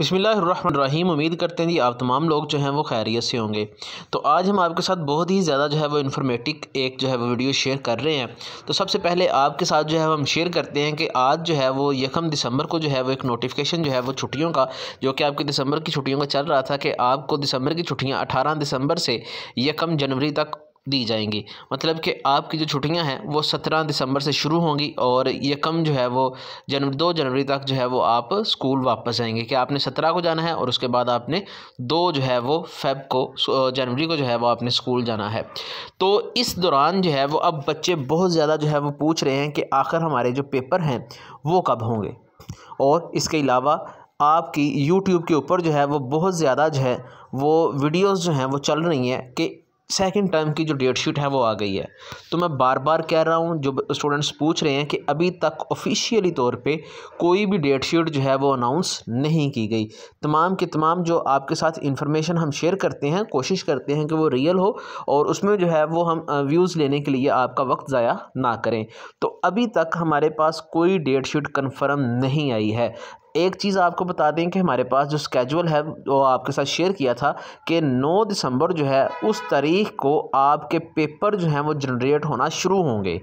बसमीम उम्मीद करते हैं कि आप तमाम लोग जो हैं वो खैरियत से होंगे तो आज हम आपके साथ बहुत ही ज़्यादा जो है वो इन्फॉर्मेटिव एक जो है वो वीडियो शेयर कर रहे हैं तो सबसे पहले आपके साथ जो है हम शेयर करते हैं कि आज जो है वो यकम दिसंबर को जो है वो एक नोटिफिकेशन जो है वो छुट्टियों का जो कि आपकी दिसंबर की छुट्टियों का चल रहा था कि आपको दिसंबर की छुट्टियाँ अठारह दिसंबर से यकम जनवरी तक दी जाएंगी मतलब कि आपकी जो छुट्टियां हैं वो सत्रह दिसंबर से शुरू होंगी और ये कम जो है वो जनवरी दो जनवरी तक जो है वो आप स्कूल वापस आएंगे कि आपने सत्रह को जाना है और उसके बाद आपने दो जो है वो फेब को जनवरी को जो है वो आपने स्कूल जाना है तो इस दौरान जो है वो अब बच्चे बहुत ज़्यादा जो है वो पूछ रहे हैं कि आखिर हमारे जो पेपर हैं वो कब होंगे और इसके अलावा आपकी यूट्यूब के ऊपर जो है वो बहुत ज़्यादा जो है वो वीडियोस जो हैं वो चल रही हैं कि सेकेंड टर्म की जो डेट शीट है वो आ गई है तो मैं बार बार कह रहा हूँ जो स्टूडेंट्स पूछ रहे हैं कि अभी तक ऑफिशियली तौर पे कोई भी डेट शीट जो है वो अनाउंस नहीं की गई तमाम के तमाम जो आपके साथ इन्फॉर्मेशन हम शेयर करते हैं कोशिश करते हैं कि वो रियल हो और उसमें जो है वो हम व्यूज़ लेने के लिए आपका वक्त ज़ाया ना करें तो अभी तक हमारे पास कोई डेट शीट कन्फर्म नहीं आई है एक चीज़ आपको बता दें कि हमारे पास जो स्केजुअल है वो आपके साथ शेयर किया था कि 9 दिसंबर जो है उस तारीख को आपके पेपर जो हैं वो जनरेट होना शुरू होंगे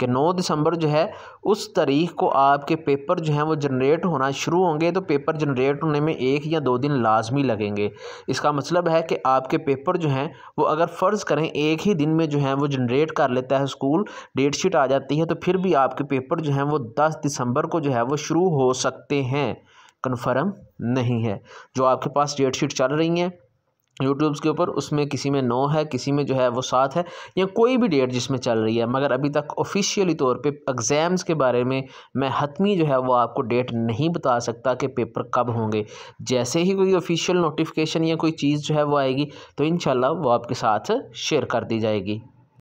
कि 9 दिसंबर जो है उस तारीख को आपके पेपर जो हैं वो जनरेट होना शुरू होंगे तो पेपर जनरेट होने में एक या दो दिन लाजमी लगेंगे इसका मतलब है कि आपके पेपर जो हैं वो अगर फ़र्ज़ करें एक ही दिन में जो है वो जनरेट कर लेता है स्कूल डेट शीट आ जाती है तो फिर भी आपके पेपर जो हैं वो दस दिसंबर को जो है वो शुरू हो सकते हैं कन्फर्म नहीं है जो आपके पास डेट शीट चल रही हैं यूट्यूब्स के ऊपर उसमें किसी में नौ है किसी में जो है वो सात है या कोई भी डेट जिसमें चल रही है मगर अभी तक ऑफिशियली तौर पे एग्ज़ाम्स के बारे में मैं हतमी जो है वो आपको डेट नहीं बता सकता कि पेपर कब होंगे जैसे ही कोई ऑफिशियल नोटिफिकेशन या कोई चीज़ जो है वो आएगी तो इन वो आपके साथ शेयर कर दी जाएगी